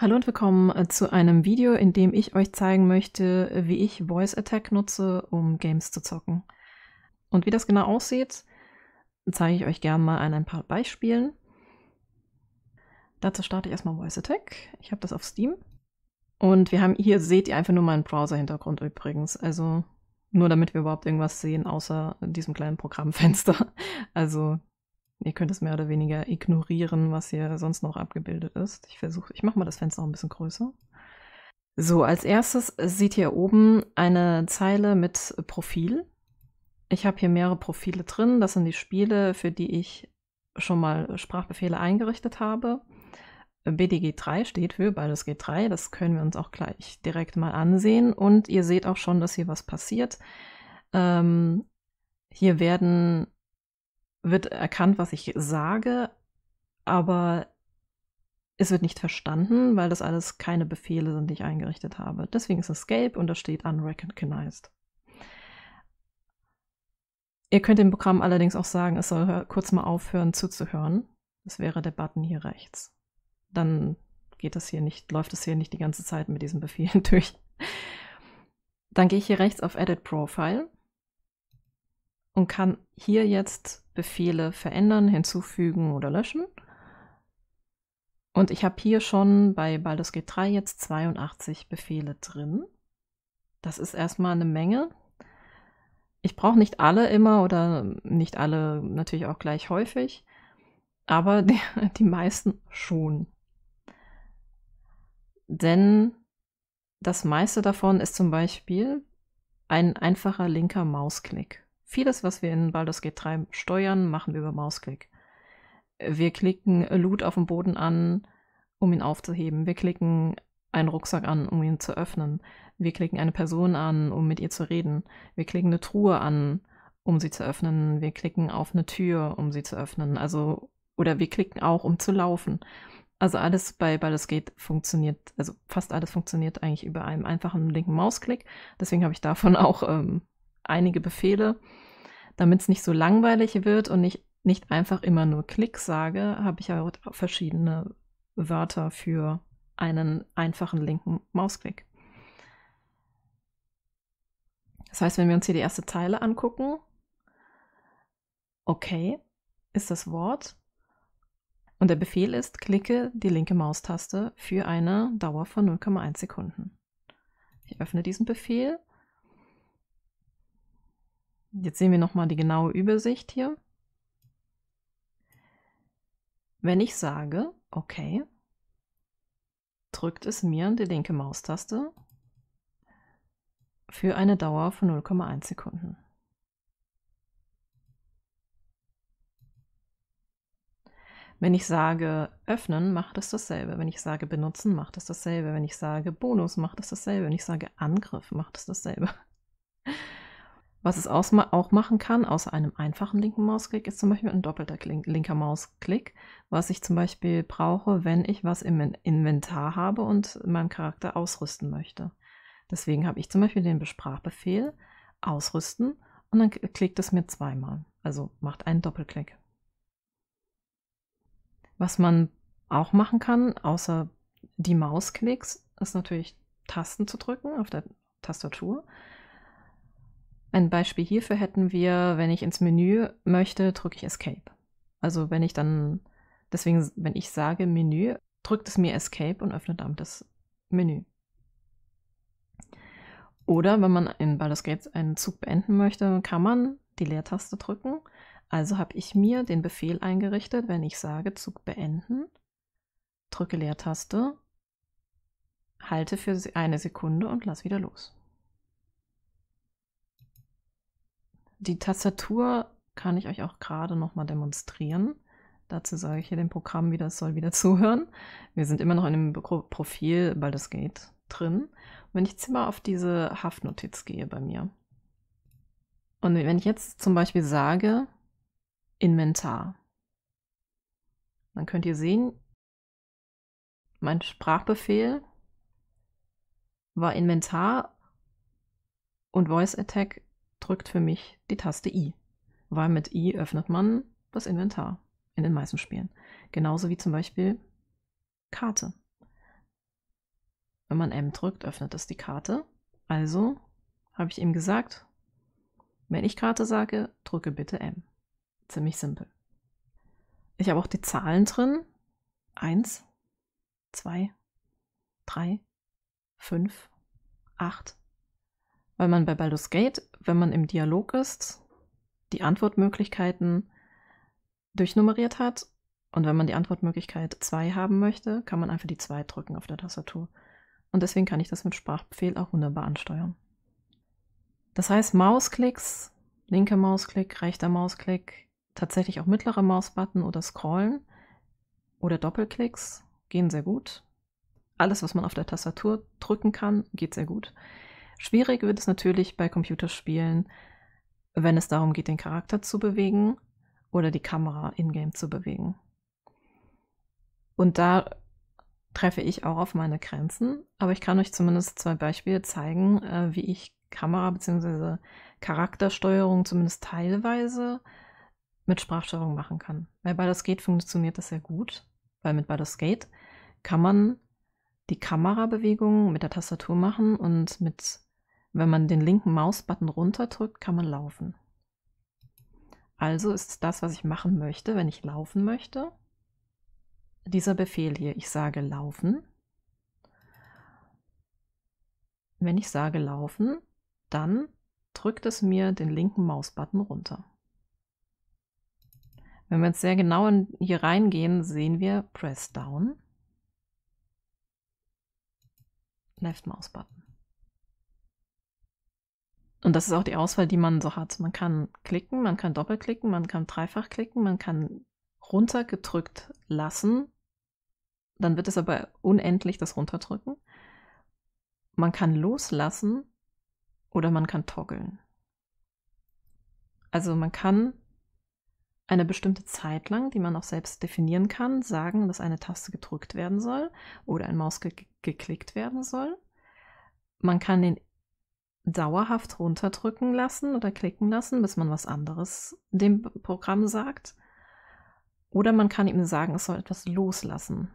Hallo und willkommen äh, zu einem Video, in dem ich euch zeigen möchte, äh, wie ich Voice Attack nutze, um Games zu zocken. Und wie das genau aussieht, zeige ich euch gerne mal an ein paar Beispielen. Dazu starte ich erstmal Voice Attack. Ich habe das auf Steam. Und wir haben hier, seht ihr einfach nur meinen Browser-Hintergrund übrigens. Also nur damit wir überhaupt irgendwas sehen, außer diesem kleinen Programmfenster. Also Ihr könnt es mehr oder weniger ignorieren, was hier sonst noch abgebildet ist. Ich versuche, ich mache mal das Fenster noch ein bisschen größer. So, als erstes seht ihr oben eine Zeile mit Profil. Ich habe hier mehrere Profile drin. Das sind die Spiele, für die ich schon mal Sprachbefehle eingerichtet habe. BDG3 steht für Baldur's G3. Das können wir uns auch gleich direkt mal ansehen. Und ihr seht auch schon, dass hier was passiert. Ähm, hier werden wird erkannt, was ich sage, aber es wird nicht verstanden, weil das alles keine Befehle sind, die ich eingerichtet habe. Deswegen ist es gelb und da steht unrecognized. Ihr könnt dem Programm allerdings auch sagen, es soll kurz mal aufhören zuzuhören. Das wäre der Button hier rechts. Dann geht das hier nicht, läuft es hier nicht die ganze Zeit mit diesen Befehlen durch. Dann gehe ich hier rechts auf Edit Profile und kann hier jetzt Befehle verändern, hinzufügen oder löschen. Und ich habe hier schon bei Baldur's Gate 3 jetzt 82 Befehle drin. Das ist erstmal eine Menge. Ich brauche nicht alle immer oder nicht alle natürlich auch gleich häufig, aber die, die meisten schon. Denn das meiste davon ist zum Beispiel ein einfacher linker Mausklick. Vieles, was wir in Baldur's Gate 3 steuern, machen wir über Mausklick. Wir klicken Loot auf dem Boden an, um ihn aufzuheben. Wir klicken einen Rucksack an, um ihn zu öffnen. Wir klicken eine Person an, um mit ihr zu reden. Wir klicken eine Truhe an, um sie zu öffnen. Wir klicken auf eine Tür, um sie zu öffnen. Also, oder wir klicken auch, um zu laufen. Also alles bei Baldur's Gate funktioniert, also fast alles funktioniert eigentlich über einen einfachen linken Mausklick. Deswegen habe ich davon auch ähm, einige Befehle damit es nicht so langweilig wird und nicht, nicht einfach immer nur Klick sage, habe ich halt auch verschiedene Wörter für einen einfachen linken Mausklick. Das heißt, wenn wir uns hier die erste Zeile angucken, okay ist das Wort und der Befehl ist, klicke die linke Maustaste für eine Dauer von 0,1 Sekunden. Ich öffne diesen Befehl Jetzt sehen wir nochmal die genaue Übersicht hier. Wenn ich sage, OK, drückt es mir die linke Maustaste für eine Dauer von 0,1 Sekunden. Wenn ich sage öffnen, macht es dasselbe. Wenn ich sage benutzen, macht es dasselbe. Wenn ich sage Bonus, macht es dasselbe. Wenn ich sage Angriff, macht es dasselbe. Was es auch machen kann, außer einem einfachen linken Mausklick, ist zum Beispiel ein doppelter Klink linker Mausklick, was ich zum Beispiel brauche, wenn ich was im Inventar habe und meinen Charakter ausrüsten möchte. Deswegen habe ich zum Beispiel den Besprachbefehl ausrüsten und dann klickt es mir zweimal, also macht einen Doppelklick. Was man auch machen kann, außer die Mausklicks, ist natürlich Tasten zu drücken auf der Tastatur. Ein Beispiel hierfür hätten wir, wenn ich ins Menü möchte, drücke ich Escape. Also wenn ich dann, deswegen, wenn ich sage Menü, drückt es mir Escape und öffnet damit das Menü. Oder wenn man in Baldur's Gate einen Zug beenden möchte, kann man die Leertaste drücken. Also habe ich mir den Befehl eingerichtet, wenn ich sage Zug beenden, drücke Leertaste, halte für eine Sekunde und lass wieder los. die Tastatur kann ich euch auch gerade nochmal demonstrieren. Dazu sage ich hier dem Programm wie das soll wieder zuhören. Wir sind immer noch in dem Profil, weil das geht, drin. Und wenn ich jetzt mal auf diese Haftnotiz gehe bei mir. Und wenn ich jetzt zum Beispiel sage, Inventar, dann könnt ihr sehen, mein Sprachbefehl war Inventar und Voice Attack drückt für mich die Taste I, weil mit I öffnet man das Inventar in den meisten Spielen. Genauso wie zum Beispiel Karte. Wenn man M drückt, öffnet es die Karte. Also habe ich ihm gesagt, wenn ich Karte sage, drücke bitte M. Ziemlich simpel. Ich habe auch die Zahlen drin. 1, 2, 3, 5, 8, weil man bei Baldur's Gate, wenn man im Dialog ist, die Antwortmöglichkeiten durchnummeriert hat. Und wenn man die Antwortmöglichkeit 2 haben möchte, kann man einfach die 2 drücken auf der Tastatur. Und deswegen kann ich das mit Sprachbefehl auch wunderbar ansteuern. Das heißt, Mausklicks, linker Mausklick, rechter Mausklick, tatsächlich auch mittlerer Mausbutton oder Scrollen oder Doppelklicks gehen sehr gut. Alles, was man auf der Tastatur drücken kann, geht sehr gut. Schwierig wird es natürlich bei Computerspielen, wenn es darum geht, den Charakter zu bewegen oder die Kamera in-game zu bewegen. Und da treffe ich auch auf meine Grenzen, aber ich kann euch zumindest zwei Beispiele zeigen, äh, wie ich Kamera- bzw. Charaktersteuerung zumindest teilweise mit Sprachsteuerung machen kann. Bei Baldur's Gate funktioniert das sehr gut, weil mit Baldur's Gate kann man die Kamerabewegung mit der Tastatur machen und mit wenn man den linken Mausbutton runterdrückt, kann man laufen. Also ist das, was ich machen möchte, wenn ich laufen möchte, dieser Befehl hier. Ich sage laufen. Wenn ich sage laufen, dann drückt es mir den linken Mausbutton runter. Wenn wir jetzt sehr genau hier reingehen, sehen wir Press Down, Left Mausbutton. Und das ist auch die Auswahl, die man so hat. Man kann klicken, man kann doppelklicken, man kann dreifach klicken, man kann runtergedrückt lassen. Dann wird es aber unendlich das Runterdrücken. Man kann loslassen oder man kann toggeln. Also man kann eine bestimmte Zeit lang, die man auch selbst definieren kann, sagen, dass eine Taste gedrückt werden soll oder ein Maus ge geklickt werden soll. Man kann den dauerhaft runterdrücken lassen oder klicken lassen, bis man was anderes dem Programm sagt. Oder man kann ihm sagen, es soll etwas loslassen.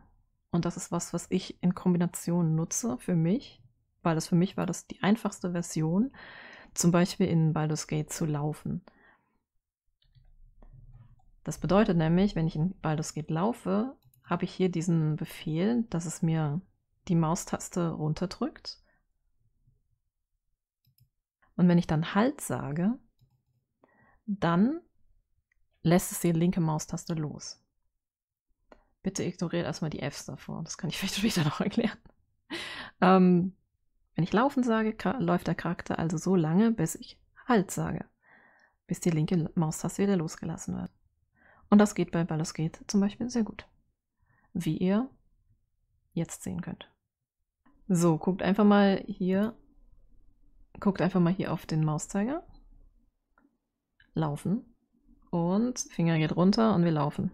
Und das ist was, was ich in Kombination nutze für mich, weil das für mich war das die einfachste Version, zum Beispiel in Baldur's Gate zu laufen. Das bedeutet nämlich, wenn ich in Baldur's Gate laufe, habe ich hier diesen Befehl, dass es mir die Maustaste runterdrückt und wenn ich dann Halt sage, dann lässt es die linke Maustaste los. Bitte ignoriert erstmal die Fs davor. Das kann ich vielleicht später noch erklären. Ähm, wenn ich laufen sage, läuft der Charakter also so lange, bis ich Halt sage. Bis die linke Maustaste wieder losgelassen wird. Und das geht bei Baldur's Gate zum Beispiel sehr gut. Wie ihr jetzt sehen könnt. So, guckt einfach mal hier guckt einfach mal hier auf den Mauszeiger. Laufen. Und Finger geht runter und wir laufen.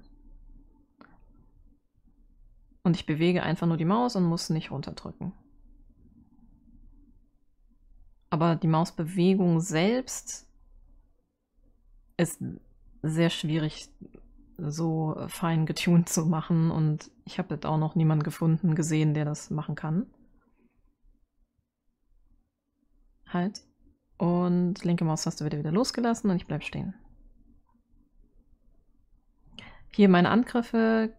Und ich bewege einfach nur die Maus und muss nicht runterdrücken. Aber die Mausbewegung selbst ist sehr schwierig so fein getuned zu machen und ich habe jetzt auch noch niemanden gefunden, gesehen, der das machen kann. Halt. Und linke Maustaste wird wieder losgelassen und ich bleibe stehen. Hier meine Angriffe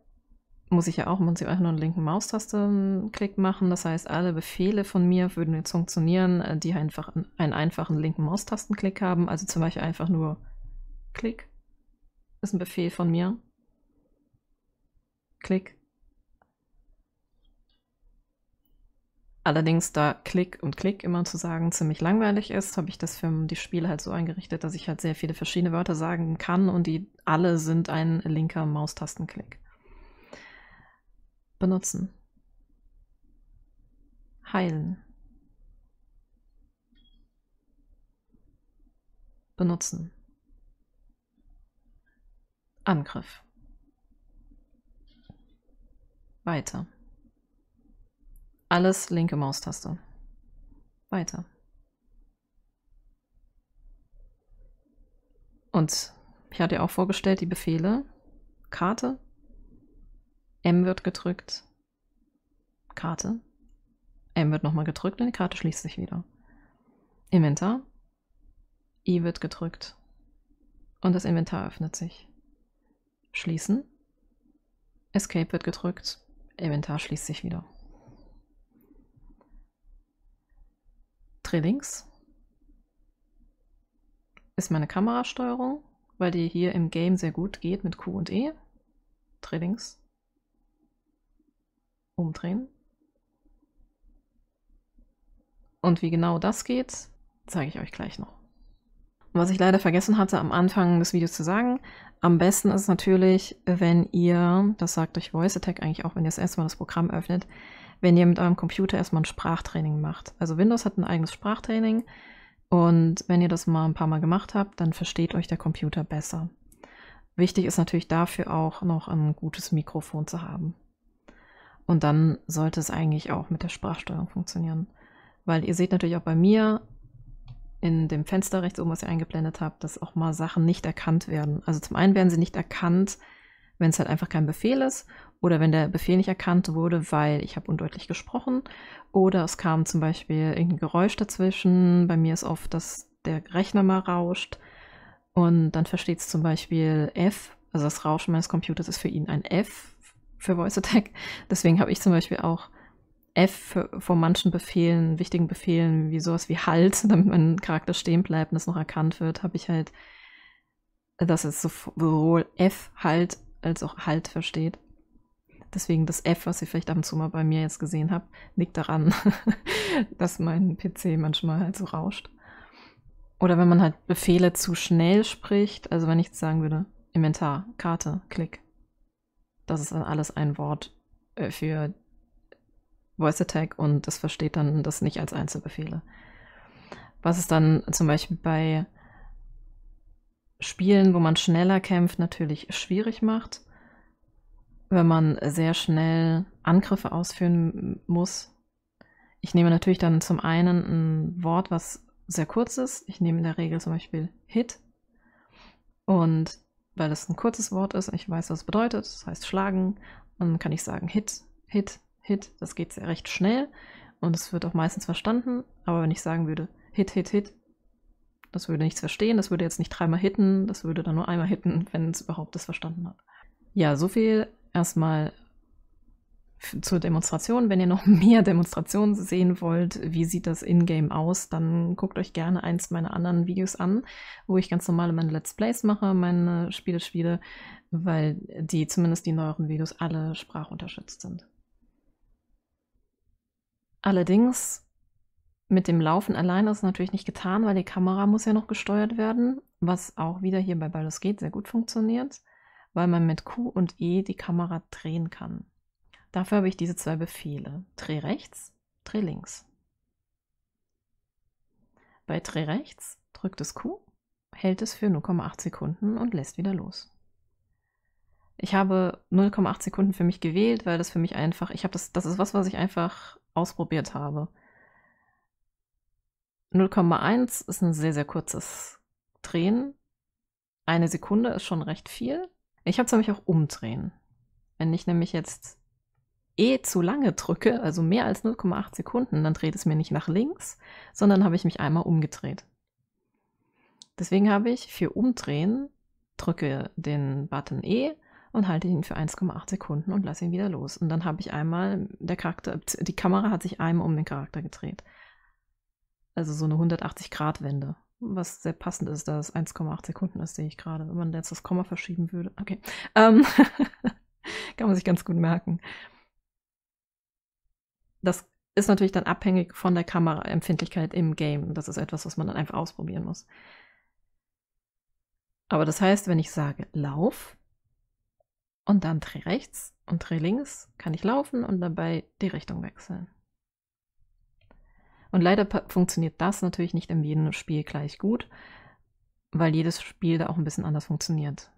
muss ich ja auch im Prinzip einfach nur einen linken Maustastenklick machen. Das heißt, alle Befehle von mir würden jetzt funktionieren, äh, die einfach einen einfachen linken Maustastenklick haben. Also zum Beispiel einfach nur Klick ist ein Befehl von mir. Klick. Allerdings, da Klick und Klick immer zu sagen ziemlich langweilig ist, habe ich das für die Spiele halt so eingerichtet, dass ich halt sehr viele verschiedene Wörter sagen kann und die alle sind ein linker Maustastenklick. Benutzen. Heilen. Benutzen. Angriff. Weiter. Alles linke Maustaste. Weiter. Und ich hatte ja auch vorgestellt, die Befehle. Karte. M wird gedrückt. Karte. M wird nochmal gedrückt und die Karte schließt sich wieder. Inventar. I wird gedrückt. Und das Inventar öffnet sich. Schließen. Escape wird gedrückt. Inventar schließt sich wieder. Trainings ist meine Kamerasteuerung, weil die hier im Game sehr gut geht mit Q und E. Trainings. Umdrehen. Und wie genau das geht, zeige ich euch gleich noch. was ich leider vergessen hatte am Anfang des Videos zu sagen, am besten ist es natürlich, wenn ihr, das sagt euch Voice Attack eigentlich auch, wenn ihr das erste Mal das Programm öffnet, wenn ihr mit eurem Computer erstmal ein Sprachtraining macht. Also Windows hat ein eigenes Sprachtraining und wenn ihr das mal ein paar Mal gemacht habt, dann versteht euch der Computer besser. Wichtig ist natürlich dafür auch noch ein gutes Mikrofon zu haben. Und dann sollte es eigentlich auch mit der Sprachsteuerung funktionieren. Weil ihr seht natürlich auch bei mir in dem Fenster rechts oben, was ihr eingeblendet habt, dass auch mal Sachen nicht erkannt werden. Also zum einen werden sie nicht erkannt, wenn es halt einfach kein Befehl ist oder wenn der Befehl nicht erkannt wurde, weil ich habe undeutlich gesprochen oder es kam zum Beispiel irgendein Geräusch dazwischen. Bei mir ist oft, dass der Rechner mal rauscht und dann versteht es zum Beispiel F, also das Rauschen meines Computers ist für ihn ein F für Voice Attack. Deswegen habe ich zum Beispiel auch F vor manchen Befehlen, wichtigen Befehlen, wie sowas wie Halt, damit mein Charakter stehen bleibt und es noch erkannt wird, habe ich halt, dass es sowohl F, Halt als auch Halt versteht. Deswegen das F, was ihr vielleicht ab und zu mal bei mir jetzt gesehen habt, liegt daran, dass mein PC manchmal halt so rauscht. Oder wenn man halt Befehle zu schnell spricht, also wenn ich jetzt sagen würde, Inventar, Karte, Klick. Das ist dann alles ein Wort äh, für Voice Attack und das versteht dann das nicht als Einzelbefehle. Was es dann zum Beispiel bei Spielen, wo man schneller kämpft, natürlich schwierig macht. Wenn man sehr schnell Angriffe ausführen muss. Ich nehme natürlich dann zum einen ein Wort, was sehr kurz ist. Ich nehme in der Regel zum Beispiel Hit. Und weil es ein kurzes Wort ist ich weiß, was es bedeutet, das heißt schlagen, dann kann ich sagen Hit, Hit, Hit. Das geht sehr recht schnell und es wird auch meistens verstanden. Aber wenn ich sagen würde Hit, Hit, Hit, das würde nichts verstehen, das würde jetzt nicht dreimal hitten, das würde dann nur einmal hitten, wenn es überhaupt das verstanden hat. Ja, so viel erstmal zur Demonstration. Wenn ihr noch mehr Demonstrationen sehen wollt, wie sieht das in-game aus, dann guckt euch gerne eins meiner anderen Videos an, wo ich ganz normale meine Let's Plays mache, meine Spiele spiele, weil die zumindest die neueren Videos alle sprachunterstützt sind. Allerdings mit dem Laufen alleine ist natürlich nicht getan, weil die Kamera muss ja noch gesteuert werden, was auch wieder hier bei Baldur's Gate sehr gut funktioniert, weil man mit Q und E die Kamera drehen kann. Dafür habe ich diese zwei Befehle. Dreh rechts, dreh links. Bei Dreh rechts drückt es Q, hält es für 0,8 Sekunden und lässt wieder los. Ich habe 0,8 Sekunden für mich gewählt, weil das für mich einfach, ich habe das, das ist was, was ich einfach ausprobiert habe. 0,1 ist ein sehr, sehr kurzes Drehen. Eine Sekunde ist schon recht viel. Ich habe es nämlich auch umdrehen. Wenn ich nämlich jetzt eh zu lange drücke, also mehr als 0,8 Sekunden, dann dreht es mir nicht nach links, sondern habe ich mich einmal umgedreht. Deswegen habe ich für Umdrehen drücke den Button E und halte ihn für 1,8 Sekunden und lasse ihn wieder los. Und dann habe ich einmal, der Charakter, die Kamera hat sich einmal um den Charakter gedreht. Also so eine 180-Grad-Wende, was sehr passend ist, da es 1,8 Sekunden ist, sehe ich gerade. Wenn man jetzt das Komma verschieben würde. Okay. Ähm kann man sich ganz gut merken. Das ist natürlich dann abhängig von der Kameraempfindlichkeit im Game. Das ist etwas, was man dann einfach ausprobieren muss. Aber das heißt, wenn ich sage Lauf und dann dreh rechts und dreh links, kann ich laufen und dabei die Richtung wechseln. Und leider funktioniert das natürlich nicht in jedem Spiel gleich gut, weil jedes Spiel da auch ein bisschen anders funktioniert.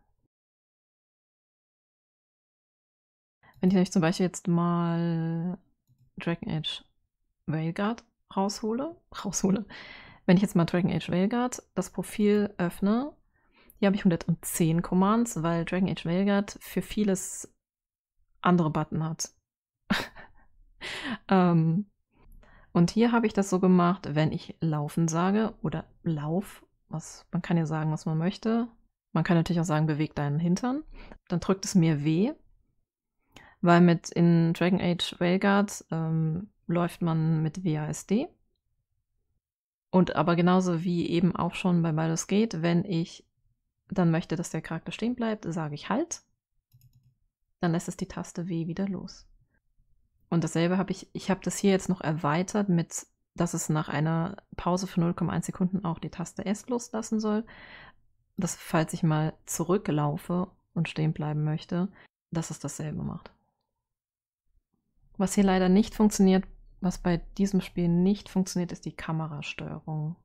Wenn ich euch zum Beispiel jetzt mal Dragon Age Veilguard raushole, raushole, wenn ich jetzt mal Dragon Age Veilguard das Profil öffne, hier habe ich 110 Commands, weil Dragon Age Veilguard für vieles andere Button hat. ähm, und hier habe ich das so gemacht, wenn ich laufen sage oder lauf, was man kann ja sagen, was man möchte. Man kann natürlich auch sagen, beweg deinen Hintern. Dann drückt es mir weh, weil mit in Dragon Age Railguard ähm, läuft man mit WASD. Und aber genauso wie eben auch schon bei Baldur's Gate, wenn ich dann möchte, dass der Charakter stehen bleibt, sage ich halt. Dann lässt es die Taste W wieder los. Und dasselbe habe ich, ich habe das hier jetzt noch erweitert mit, dass es nach einer Pause von 0,1 Sekunden auch die Taste S loslassen soll. Dass, falls ich mal zurücklaufe und stehen bleiben möchte, dass es dasselbe macht. Was hier leider nicht funktioniert, was bei diesem Spiel nicht funktioniert, ist die Kamerasteuerung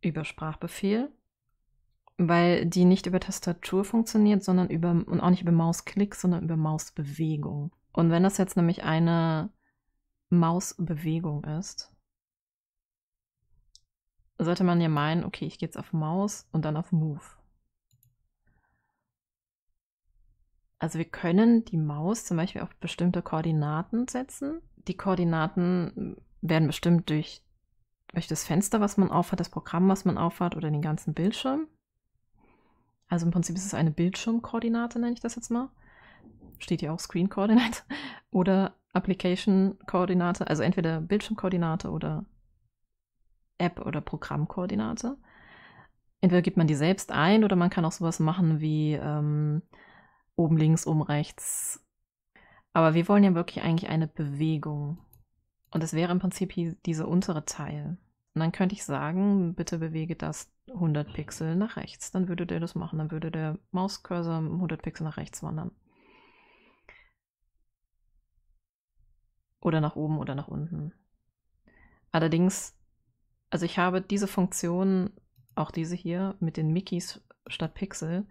über Sprachbefehl, weil die nicht über Tastatur funktioniert, sondern über und auch nicht über Mausklick, sondern über Mausbewegung. Und wenn das jetzt nämlich eine Mausbewegung ist, sollte man ja meinen, okay, ich gehe jetzt auf Maus und dann auf Move. Also wir können die Maus zum Beispiel auf bestimmte Koordinaten setzen. Die Koordinaten werden bestimmt durch, durch das Fenster, was man aufhat, das Programm, was man aufhat oder den ganzen Bildschirm. Also im Prinzip ist es eine Bildschirmkoordinate, nenne ich das jetzt mal steht ja auch Screen Coordinate oder Application Koordinate, also entweder Bildschirmkoordinate oder App- oder Programmkoordinate. Entweder gibt man die selbst ein oder man kann auch sowas machen wie ähm, oben links, oben rechts. Aber wir wollen ja wirklich eigentlich eine Bewegung. Und es wäre im Prinzip dieser untere Teil. Und dann könnte ich sagen, bitte bewege das 100 Pixel nach rechts. Dann würde der das machen. Dann würde der Mauscursor 100 Pixel nach rechts wandern. Oder nach oben oder nach unten. Allerdings, also ich habe diese Funktion, auch diese hier, mit den Mickeys statt Pixel,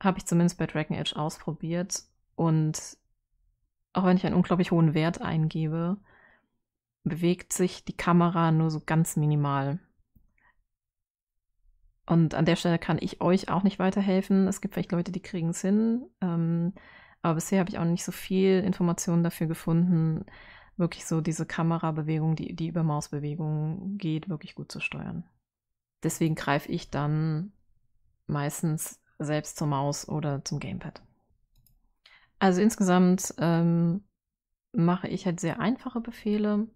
habe ich zumindest bei Dragon Edge ausprobiert. Und auch wenn ich einen unglaublich hohen Wert eingebe, bewegt sich die Kamera nur so ganz minimal. Und an der Stelle kann ich euch auch nicht weiterhelfen. Es gibt vielleicht Leute, die kriegen es hin. Ähm, aber bisher habe ich auch nicht so viel Informationen dafür gefunden, wirklich so diese Kamerabewegung, die, die über Mausbewegung geht, wirklich gut zu steuern. Deswegen greife ich dann meistens selbst zur Maus oder zum Gamepad. Also insgesamt ähm, mache ich halt sehr einfache Befehle.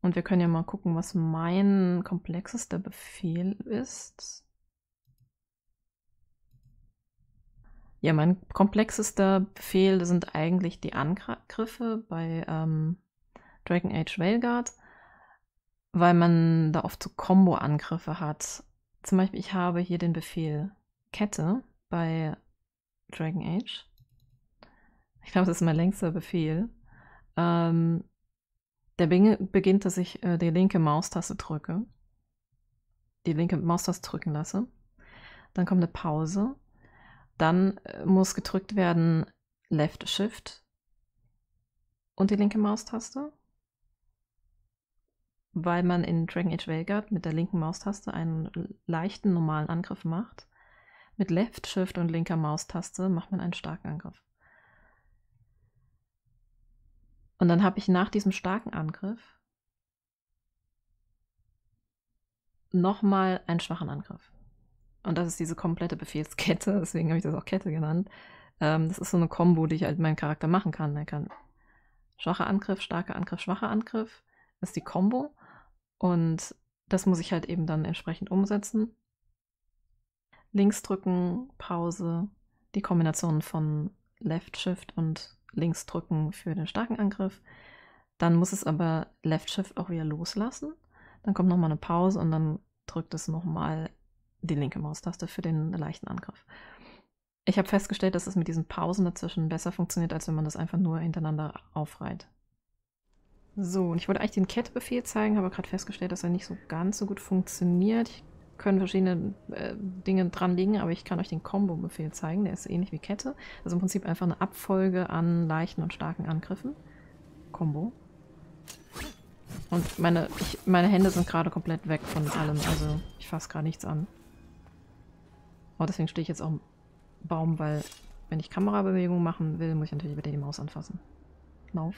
Und wir können ja mal gucken, was mein komplexester Befehl ist. Ja, mein komplexester Befehl sind eigentlich die Angriffe bei ähm, Dragon Age Veilguard, weil man da oft so Combo-Angriffe hat. Zum Beispiel, ich habe hier den Befehl Kette bei Dragon Age. Ich glaube, das ist mein längster Befehl. Ähm, der beginnt, dass ich äh, die linke Maustaste drücke. Die linke Maustaste drücken lasse. Dann kommt eine Pause dann äh, muss gedrückt werden Left Shift und die linke Maustaste, weil man in Dragon Age Vanguard mit der linken Maustaste einen leichten normalen Angriff macht. Mit Left Shift und linker Maustaste macht man einen starken Angriff. Und dann habe ich nach diesem starken Angriff nochmal einen schwachen Angriff und das ist diese komplette Befehlskette, deswegen habe ich das auch Kette genannt. Ähm, das ist so eine Combo, die ich halt mit meinem Charakter machen kann. Er kann schwacher Angriff, starker Angriff, schwacher Angriff, das ist die Combo. Und das muss ich halt eben dann entsprechend umsetzen. Links drücken, Pause, die Kombination von Left Shift und links drücken für den starken Angriff. Dann muss es aber Left Shift auch wieder loslassen. Dann kommt nochmal eine Pause und dann drückt es nochmal die linke Maustaste für den leichten Angriff. Ich habe festgestellt, dass es mit diesen Pausen dazwischen besser funktioniert, als wenn man das einfach nur hintereinander aufreiht. So, und ich wollte eigentlich den cat zeigen, habe gerade festgestellt, dass er nicht so ganz so gut funktioniert. Ich können verschiedene äh, Dinge dran liegen, aber ich kann euch den Combo-Befehl zeigen. Der ist ähnlich wie Kette. Also im Prinzip einfach eine Abfolge an leichten und starken Angriffen. Combo. Und meine, ich, meine Hände sind gerade komplett weg von allem. Also ich fasse gerade nichts an. Aber oh, deswegen stehe ich jetzt auch im Baum, weil wenn ich Kamerabewegungen machen will, muss ich natürlich wieder die Maus anfassen. Lauf.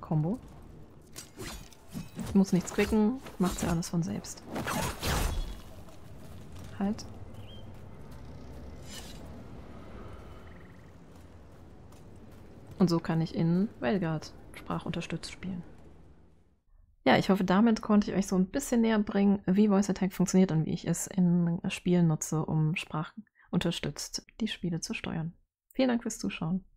Combo. Ich muss nichts klicken, macht ja alles von selbst. Halt. Und so kann ich in Velgard sprachunterstützt spielen. Ja, ich hoffe, damit konnte ich euch so ein bisschen näher bringen, wie Voice Attack funktioniert und wie ich es in Spielen nutze, um Sprachen unterstützt, die Spiele zu steuern. Vielen Dank fürs Zuschauen.